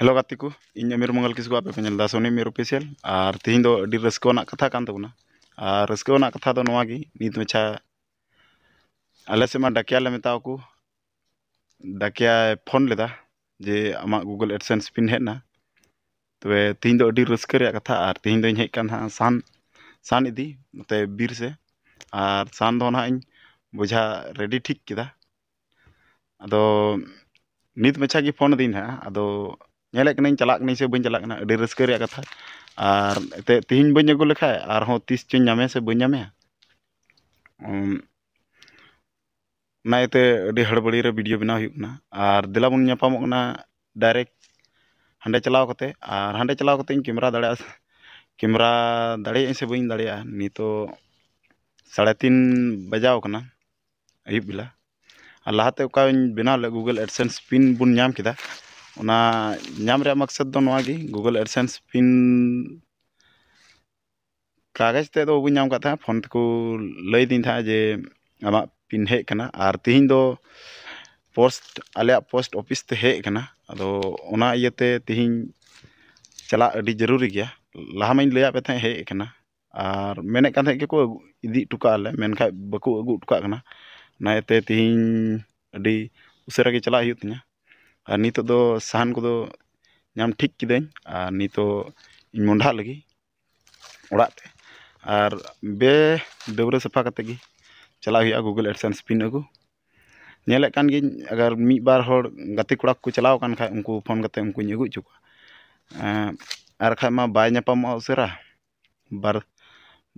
hello गाते को इन अमीर मंगल किसको आप पे नलदा सोनी मेर ऑफिशियल और तेहन दो अड़ी कथा कान तबना और रस्कोना कथा तो नवा गी नीत मछा अले से मा डाकिया ले मेता को डाकिया फोन लेदा जे आम गूगल एडसेंस पिन हेना तब तेहन तेज दो कथा और तेहन दो इन हेक सान सान इदी नते बीर से और सान दो ना इन बुझा रेडी ठीक किदा अदो नीत मछा की फोन दिन है अद नेले कि कहीं से बी चलाकना रसकर कथा और तेहन बी अगू और तीस चोमे से बीमे हड़बड़ी रे वीडियो बना होना और दिला बनपाम डायरेक्ट हाँ चलाव करते हाँ चलाव करते कैमरा दड़े कैमरा दड़े से बी दी तो साढ़े तीन बजावना अयुब बेला लहाते बना गूगल एडसन स्पिन बनकर नाम मकसद तो गूगल एडसेंस पिन कागज ते तो बुक फोन तक लैदी था जे आम पिन हेकना और तेहन दो पोस्ट आल पोस्ट ऑफिस ते हेकना अब इतने चला जरूरी गया लहाम लैपे हेकना और मेने को इदी टुक मेनखा बकू अगू टुकना तेहन उसे चला हुए तेना ᱟᱨ ᱱᱤᱛᱚᱜ ᱫᱚ ᱥᱟᱦᱟᱱ ᱠᱚᱫᱚ ᱧᱟᱢ ᱴᱷᱤᱠ ᱠᱤᱫᱟᱹᱧ ᱟᱨ ᱱᱤᱛᱚᱜ ᱤᱧ ᱢᱚᱸᱰᱷᱟᱜ ᱞᱟᱹᱜᱤᱫ ᱚᱲᱟᱜ ᱛᱮ ᱟᱨ ᱵᱮ ᱰᱟᱹᱵᱽᱨᱟᱹ ᱥᱟᱯᱷᱟ ᱠᱟᱛᱮᱫ ᱜᱮ ᱪᱟᱞᱟᱜ ᱦᱩᱭᱩᱜᱼᱟ ᱜᱩᱜᱩᱞ ᱮᱰᱥᱮᱱᱥ ᱯᱤᱱ ᱟᱹᱜᱩ ᱧᱮᱞᱮᱫ ᱠᱟᱱ ᱜᱤᱧ ᱟᱜᱟᱨ ᱢᱤᱫ ᱵᱟᱨ ᱦᱚᱲ ᱜᱟᱛᱮ ᱠᱚᱲᱟ ᱠᱚᱠᱚ ᱪᱟᱞᱟᱣ ᱟᱠᱟᱱ ᱠᱷᱟᱡ ᱩᱱᱠᱩ ᱯᱷᱳᱱ ᱠᱟᱛᱮᱫ ᱩᱱᱠᱩᱧ ᱟᱹᱜᱩ ᱦᱚᱪᱚ ᱠᱚᱣᱟ ᱟᱨ ᱠᱷᱟᱡ ᱢᱟ ᱵᱟᱭ ᱧᱟᱯᱟᱢᱚᱜᱼᱟ ᱩᱥᱟᱹᱨᱟ ᱵᱟᱨ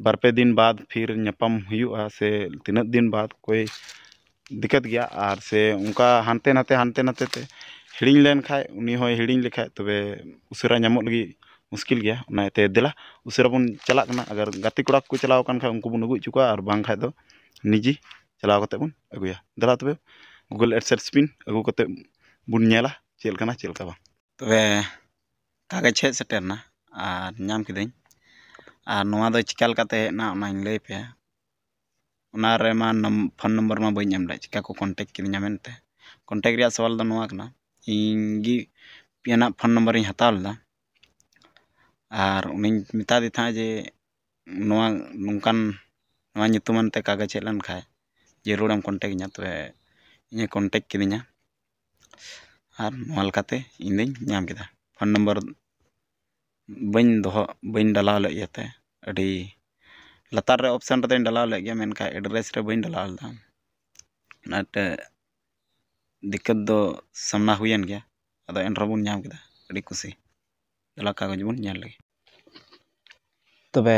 ᱵᱟᱨᱯᱮ ᱫᱤᱱ ᱵᱟᱫ ᱯᱷᱤᱨ ᱧᱟᱯᱟᱢ ᱦᱩᱭᱩᱜᱼᱟ ᱥᱮ ᱛᱤᱱᱟᱹᱜ ᱫᱤᱱ ᱵᱟᱫ ᱠᱚᱭ दिक्कत गया और से उनका हानते नाते हानते नाते थे हिड़ी लेन खा उन्हीं हिड़ी लेखा तब उम मुश्किल गया देला उसरा बन चलना अगर गति कड़ा को चलाव खा उनको बन अगुच और बाखा तो निजी चलाव बन अगुए देला तब गूगल एडसेट स्पिन अगू कत बनला चलना चलका बा तब कागज हे सेटरना और नाम कि चिकाते हैं लैपे नम्ब फोन नम्बर में बी एम चिका को कन्टेक्ट कि कन्टेक्ट सवाल तो ना ᱤᱧᱜᱮ ᱯᱮᱱᱟᱜ ᱯᱷᱳᱱ ᱱᱚᱢᱵᱚᱨᱤᱧ ᱦᱟᱛᱟᱣ ᱞᱮᱫᱟ ᱟᱨ ᱩᱱᱤᱧ ᱢᱮᱛᱟᱫᱮ ᱛᱟᱦᱮᱸᱫ ᱡᱮ ᱱᱚᱣᱟ ᱱᱚᱝᱠᱟᱱ ᱱᱚᱣᱟ ᱧᱩᱛᱩᱢᱟᱱ ᱛᱮ ᱠᱟᱜᱚᱡᱽ ᱦᱮᱡ ᱞᱮᱱᱠᱷᱟᱡ ᱡᱟᱹᱨᱩᱲᱮᱢ ᱠᱚᱱᱴᱮᱠᱴ ᱤᱧᱟᱹ ᱛᱚᱵᱮ ᱤᱧᱮ ᱠᱚᱱᱴᱮᱠᱴ ᱠᱤᱫᱤᱧᱟ ᱟᱨ ᱱᱚᱣᱟ ᱞᱮᱠᱟᱛᱮ ᱤᱧᱫᱩᱧ ᱧᱟᱢ ᱠᱮᱫᱟ ᱯᱷᱳᱱ ᱱᱚᱢᱵᱚᱨ ᱵᱟᱹᱧ ᱫᱚᱦᱚ ᱵᱟᱹᱧ ᱰᱟᱞᱟᱣ ᱞᱮᱫ ᱤᱭᱟᱹᱛᱮ ᱟᱹᱰᱤ ᱞᱟᱛᱟᱨ ᱨᱮ ᱚᱯᱥᱮᱱ ᱨᱮᱫᱚᱧ ᱰᱟᱞᱟᱣ ᱞᱮᱫ ᱜᱮᱭᱟ ᱢᱮᱱᱠᱷᱟᱱ ᱮᱰᱨᱮᱥ ᱨᱮ ᱵᱟᱹᱧ ᱰᱟᱞᱟᱣ ᱞᱮᱫᱟ ᱚᱱᱟᱛᱮ दिक्कत दो सामना हुई गए अद एनरबन खुशी दला कागज बन लगे तब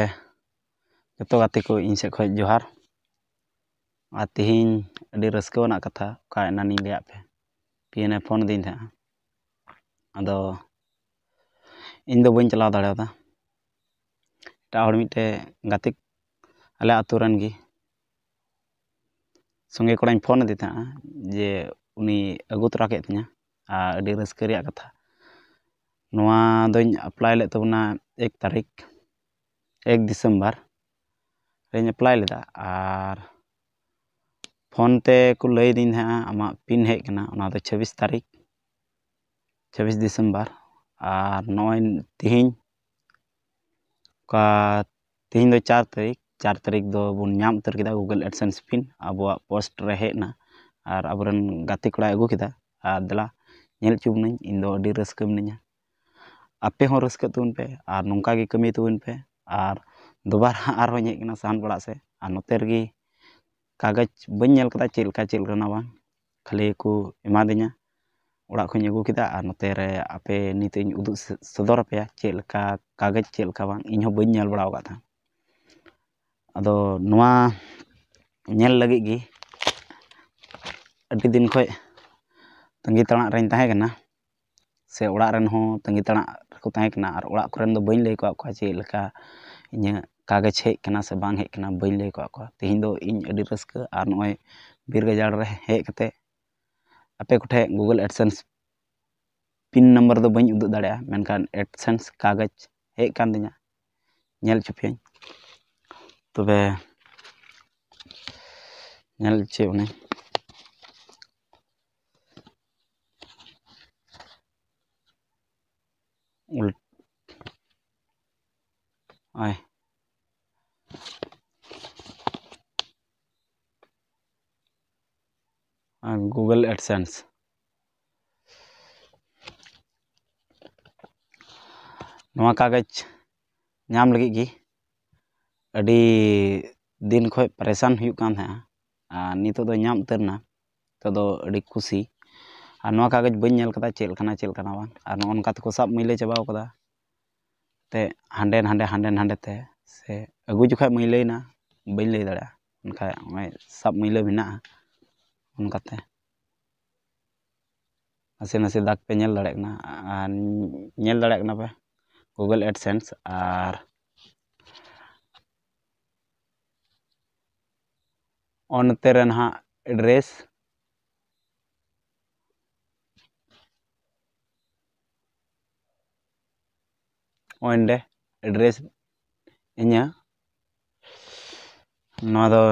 जो तो गति को इन सज जोहार तेहेन रसकना कथा का लिया पे पी एन ए फोन दी थे अद इन दो बी चला दड़ा एटे गति अले आतुरन संगे कड़ा फोन दी थे जे ᱩᱱᱤ ᱟᱹᱜᱩ ᱛᱚᱨᱟ ᱠᱮᱫ ᱛᱤᱧᱟᱹ ᱟᱨ ᱟᱹᱰᱤ ᱨᱟᱹᱥᱠᱟᱹ ᱨᱮᱭᱟᱜ ᱠᱟᱛᱷᱟ ᱱᱚᱣᱟ ᱫᱚᱧ ᱮᱯᱞᱟᱭ ᱞᱮᱫ ᱛᱟᱵᱚᱱᱟ ᱮᱹᱠ ᱛᱟᱹᱨᱤᱠᱷ ᱮᱹᱠ ᱰᱤᱥᱮᱢᱵᱚᱨ ᱨᱤᱧ ᱮᱯᱞᱟᱭ ᱞᱮᱫᱟ ᱟᱨ ᱯᱷᱳᱱ ᱛᱮᱠᱚ ᱞᱟᱹᱭᱟᱫᱤᱧ ᱛᱟᱦᱮᱸᱫᱼᱟ ᱟᱢᱟᱜ ᱯᱤᱱ ᱦᱮᱡ ᱠᱟᱱᱟ ᱚᱱᱟᱫᱚ ᱪᱷᱟᱵᱵᱤᱥ ᱛᱟᱹᱨᱤᱠᱷ ᱪᱷᱟᱵᱵᱤᱥ ᱰᱤᱥᱮᱢᱵᱚᱨ ᱟᱨ ᱱᱚᱜᱼᱚᱭ ᱛᱮᱦᱮᱧ ᱚᱠᱟ ᱛᱮᱦᱮᱧ ᱫᱚ ᱪᱟᱨ ᱛᱟᱹᱨᱤᱠᱷ ᱪᱟᱨ ᱛᱟᱹᱨᱤᱠᱷ ᱫᱚᱵᱚᱱ ᱧᱟᱢ ᱩᱛᱟᱹᱨ ᱠᱮᱫᱟ ᱜᱩᱜᱳᱞ ᱮᱰᱥᱮᱱᱥ ᱯᱤᱱ ᱟᱵᱚᱣᱟᱜ ᱯᱳᱥᱴ ᱨᱮ ᱦᱮᱡ ᱮᱱᱟ ᱟᱨ ᱟᱵᱚᱨᱮᱱ ᱜᱟᱛᱮ ᱠᱚᱲᱟᱭ ᱟᱹᱜᱩ ᱠᱮᱫᱟ ᱟᱨ ᱫᱮᱞᱟ ᱧᱮᱞ ᱦᱚᱪᱚ ᱵᱚᱱᱟᱹᱧ ᱤᱧᱫᱚ ᱟᱹᱰᱤ ᱨᱟᱹᱥᱠᱟᱹ ᱢᱤᱱᱟᱹᱧᱟ ᱟᱯᱮ ᱦᱚᱸ ᱨᱟᱹᱥᱠᱟᱹᱜ ᱛᱟᱵᱚᱱ ᱯᱮ ᱟᱨ ᱱᱚᱝᱠᱟ ᱜᱮ ᱠᱟᱹᱢᱤ ᱛᱟᱵᱚᱱ ᱯᱮ ᱟᱨ ᱫᱩᱵᱟᱨᱟ ᱟᱨᱦᱚᱸᱧ ᱦᱮᱡ ᱠᱟᱱᱟ ᱥᱟᱦᱟᱱ ᱯᱟᱲᱟᱜ ᱥᱮᱫ ᱟᱨ ᱱᱚᱛᱮ ᱨᱮᱜᱮ ᱠᱟᱜᱚᱡᱽ ᱵᱟᱹᱧ ᱧᱮᱞ ᱠᱟᱫᱟ ᱪᱮᱫ ᱞᱮᱠᱟ ᱪᱮᱫ ᱞᱮᱠᱟᱱᱟ ᱵᱟᱝ ᱠᱷᱟᱹᱞᱤ ᱠᱚ ᱮᱢᱟᱫᱤᱧᱟ ᱚᱲᱟᱜ ᱠᱷᱚᱱᱤᱧ ᱟᱹᱜᱩ ᱠᱮᱫᱟ ᱟᱨ ᱱᱚᱛᱮ ᱨᱮ ᱟᱯᱮ ᱱᱤᱛᱚᱜ ᱤᱧ ᱩᱫᱩᱜ ᱥᱚᱫᱚᱨ ᱟᱯᱮᱭᱟ ᱪᱮᱫ ᱞᱮᱠᱟ ᱠᱟᱜᱚᱡᱽ ᱪᱮᱫ ᱞᱮᱠᱟ ᱵᱟᱝ ᱤᱧᱦᱚᱸ ᱵᱟᱹᱧ ᱧᱮᱞ ᱵᱟᱲᱟᱣ ᱠᱟᱫ ᱛᱟᱦᱮᱸᱫ ᱟᱫᱚ ᱱᱚᱣᱟ ᱧᱮᱞ ᱞᱟᱹᱜᱤᱫ ᱜᱮ अभी दिन खी तड़ाकना से तंगी तड़ा को बी लैक चेका इं कागज हेकना से बांग हेकना बी लैक तेहे दो इन रहा नीर गजाड़े हेकते आपे को गूगल एडसेंस पिन नम्बर तो बी उद दिनखान एडसेंस कागज हेकल चुपे तब चे उन्हें उल्ट आए गूगल एडसेंस नवा कागज नाम दिन खो परेशान हो नितर तो खुशी ᱟᱨ ᱱᱚᱣᱟ ᱠᱟᱜᱚᱡᱽ ᱵᱟᱹᱧ ᱧᱮᱞ ᱠᱟᱫᱟ ᱪᱮᱫ ᱞᱮᱠᱟᱱᱟ ᱪᱮᱫ ᱞᱮᱠᱟᱱᱟ ᱵᱟᱝ ᱟᱨ ᱱᱚᱜᱼᱚ ᱱᱚᱝᱠᱟ ᱛᱮᱠᱚ ᱥᱟᱵ ᱢᱟᱹᱭᱞᱟᱹ ᱪᱟᱵᱟᱣ ᱠᱟᱫᱟ ᱛᱮ ᱦᱟᱸᱰᱮ ᱱᱟᱰᱮ ᱦᱟᱸᱰᱮ ᱱᱟᱰᱮ ᱛᱮ ᱥᱮ ᱟᱹᱜᱩ ᱡᱚᱠᱷᱟᱡ ᱢᱟᱹᱭᱞᱟᱹᱭᱮᱱᱟ ᱵᱟᱹᱧ ᱞᱟᱹᱭ ᱫᱟᱲᱮᱭᱟᱜᱼᱟ ᱢᱮᱱᱠᱷᱟᱡ ᱱᱚᱜᱼᱚᱭ ᱥᱟᱵ ᱢᱟᱹᱭᱞᱟᱹ ᱢᱮᱱᱟᱜᱼᱟ ᱚᱱᱠᱟᱛᱮ ᱱᱟᱥᱮ ᱱᱟᱥᱮ ᱫᱟᱜᱽ ᱯᱮ ᱧᱮᱞ ᱫᱟᱲᱮᱭᱟᱜ ᱠᱟᱱᱟ ᱟᱨ ᱧᱮᱞ ᱫᱟᱲᱮᱭᱟᱜ ᱠᱟᱱᱟ ᱯᱮ ᱜᱩᱜᱳᱞ ᱮᱰᱥᱮᱱᱥ ᱟᱨ ᱚᱱᱛᱮ ᱨᱮ ᱱᱟᱦᱟᱜ address ngonde edres enya noa do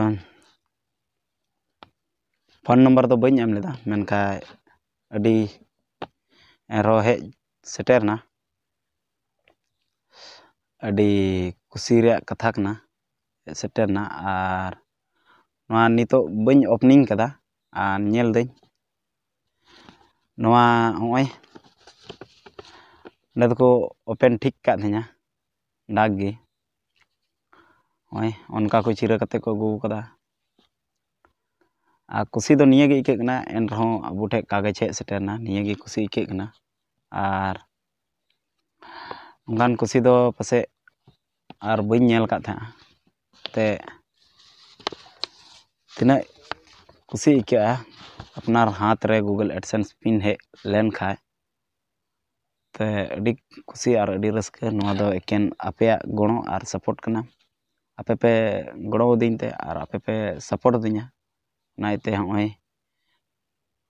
pon nomor to boi nyam leda men ka adi ero he seter seterna, adi kusiria kathak na seter na ar noa nito boi opening kada an nyel dei noa ngoi open ठीक कर दीजा डाक high अनका को चीरा को अगूकद आ तो नहींगे इकना N अब ठे कागज हे सेटेना निये खुशी इकना और नौकान खुशी तो पास और बल ते तुशी इकना हाथ रे गूगल एडसेंस पिन हे लेन खाए रेकन आपे गणो और सपोर्ट करना आपे पे गोदीते आपे पे सपोर्टी हे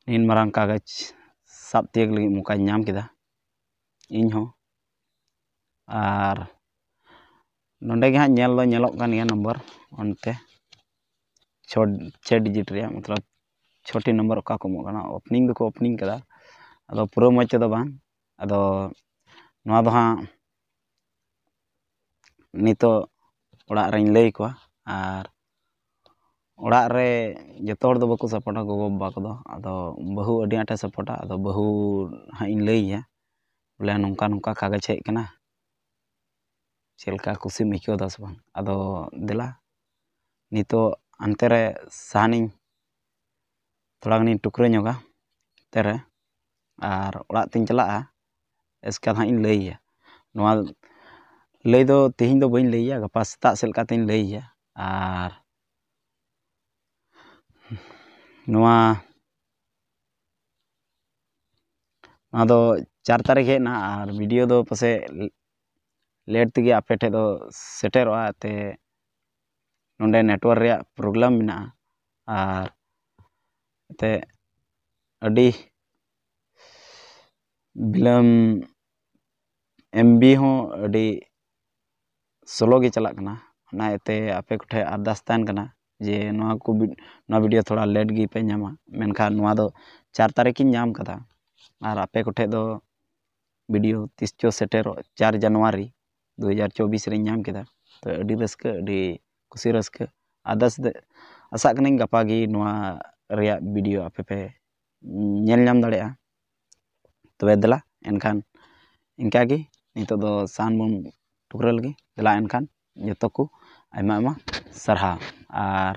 नीन मार कागज सब तेग लगे मौका नाम के नोलोन नम्बर उनते छो छः डिजिट रहा मतलब छोटी नम्बर अका कोमोना ओपनी ओपनी अब पूरा मज तो बा Orang re jatuh itu baku supporta gogo baku do, atau bahu adi ata supporta atau bahu hain lei ya, oleh nungka nungka kagak cek kena, celka kusi mikir dos bang, atau dila, nito antere saning, tulang ini tukrenya ga, tera, ar orang tinggal a, ᱮᱥᱠᱟᱨ ᱦᱟᱸᱜ ᱤᱧ ᱞᱟᱹᱭ ᱟᱭᱟ ᱱᱚᱣᱟ ᱞᱟᱹᱭ ᱫᱚ ᱛᱮᱦᱮᱧ ᱫᱚ ᱵᱟᱹᱧ ᱞᱟᱹᱭ ᱟᱭᱟ ᱜᱟᱯᱟ ᱥᱮᱛᱟᱜ ᱥᱮᱫ ᱞᱮᱠᱟᱛᱤᱧ ᱞᱟᱹᱭ ᱟᱭᱟ ᱟᱨ ᱱᱚᱣᱟ ᱱᱚᱣᱟ ᱫᱚ ᱪᱟᱨ ᱛᱟᱹᱨᱤᱠᱷ ᱦᱮᱡ ᱮᱱᱟ ᱟᱨ ᱵᱷᱤᱰᱭᱳ ᱫᱚ ᱯᱟᱥᱮᱡ ᱞᱮᱴ ᱛᱮᱜᱮ ᱟᱯᱮ ᱴᱷᱮᱡ ᱫᱚ ᱥᱮᱴᱮᱨᱚᱜᱼᱟ ᱮᱱᱛᱮ ᱱᱚᱰᱮ ᱱᱮᱴᱚᱣᱟᱨᱠ ᱨᱮᱭᱟᱜ ᱯᱨᱚᱵᱞᱮᱢ ᱢᱮᱱᱟᱜᱼᱟ ᱟᱨ ᱮᱱᱛᱮᱫ ᱟᱹᱰᱤ बिलम एमबी हों अड़ी सोलोगे चला करना ना इते आपे कुछ है आदर्शतान करना जे नुआ को नुआ वीडियो थोड़ा लेट गी पे न्यामा मैंने कहा नुआ तो चार तारीख की न्याम करता और आपे कुछ है तो वीडियो तीस चौ सेटेरो चार जनवरी 2024 रे न्याम करता तो अड़ी रस्क अड़ी कुशी रस्क आदर्श � नेल नाम दड़े हैं ᱛᱚᱵᱮ ᱫᱮᱞᱟ ᱮᱱᱠᱷᱟᱱ ᱤᱱᱠᱟᱹᱜᱮ ᱱᱤᱛᱚᱜ ᱫᱚ ᱥᱟᱦᱟᱱ ᱵᱚᱱ ᱴᱩᱠᱨᱟᱹ ᱞᱟᱹᱜᱤᱫ ᱫᱮᱞᱟ ᱮᱱᱠᱷᱟᱱ ᱡᱚᱛᱚ ᱠᱚ ᱟᱭᱢᱟ ᱟᱭᱢᱟ ᱥᱟᱨᱦᱟᱣ ᱟᱨ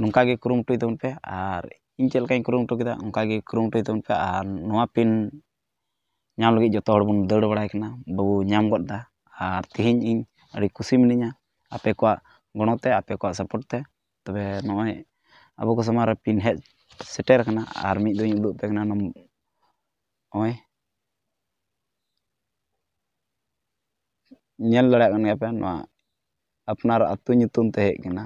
ᱱᱚᱝᱠᱟ ᱜᱮ ᱠᱩᱨᱩᱢᱩᱴᱩᱭ ᱛᱟᱵᱚᱱ ᱯᱮ ᱟᱨ ᱤᱧ ᱪᱮᱫ ᱞᱮᱠᱟᱧ ᱠᱩᱨᱩᱢᱩᱴᱩ ᱠᱮᱫᱟ ᱚᱱᱠᱟ ᱜᱮ ᱠᱩᱨᱩᱢᱩᱴᱩᱭ ᱛᱟᱵᱚᱱ ᱯᱮ ᱟᱨ ᱱᱚᱣᱟ ᱯᱤᱱ ᱧᱟᱢ ᱞᱟᱹᱜᱤᱫ ᱡᱚᱛᱚ ᱦᱚᱲ ᱵᱚᱱ ᱫᱟᱹᱲ ᱵᱟᱲᱟᱭ ᱠᱟᱱᱟ ᱵᱟᱵᱚ ᱧᱟᱢ ᱜᱚᱫ ᱮᱫᱟ ᱟᱨ ᱛᱮᱦᱮᱧ ᱤᱧ ᱟᱹᱰᱤ ᱠᱩᱥᱤ ᱢᱤᱱᱟᱹᱧᱟ ᱟᱯᱮ ᱠᱚᱣᱟᱜ ᱜᱚᱲᱚᱛᱮ ᱟᱯᱮ ᱠᱚᱣᱟᱜ ᱥᱟᱯᱳᱨᱴ ᱛᱮ ᱛᱚᱵᱮ ᱱᱚᱜᱼᱚᱭ ᱟᱵᱚ ᱠᱚ ᱥᱟᱢᱟᱝ ᱨᱮ ᱯᱤᱱ ᱦᱮᱡ ᱥᱮᱴᱮᱨ ᱟᱠᱟᱱᱟ ᱟᱨ ᱢᱤᱫ ᱫᱷᱟᱣ ᱤᱧ ᱩᱫᱩᱜ ᱟᱯᱮ ᱠᱟᱱᱟ oi nyel la rek ngepe noa apnar atu nyutun kena, hekena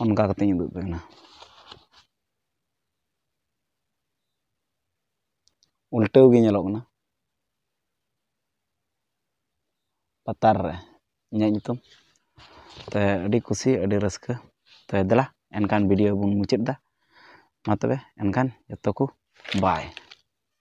onka kate nyutu kena ulte ugi nyelok kena patar re nyel nyutum te adi kusi adi reske te adalah enkan video bung mucit da matabe enkan yatoku bye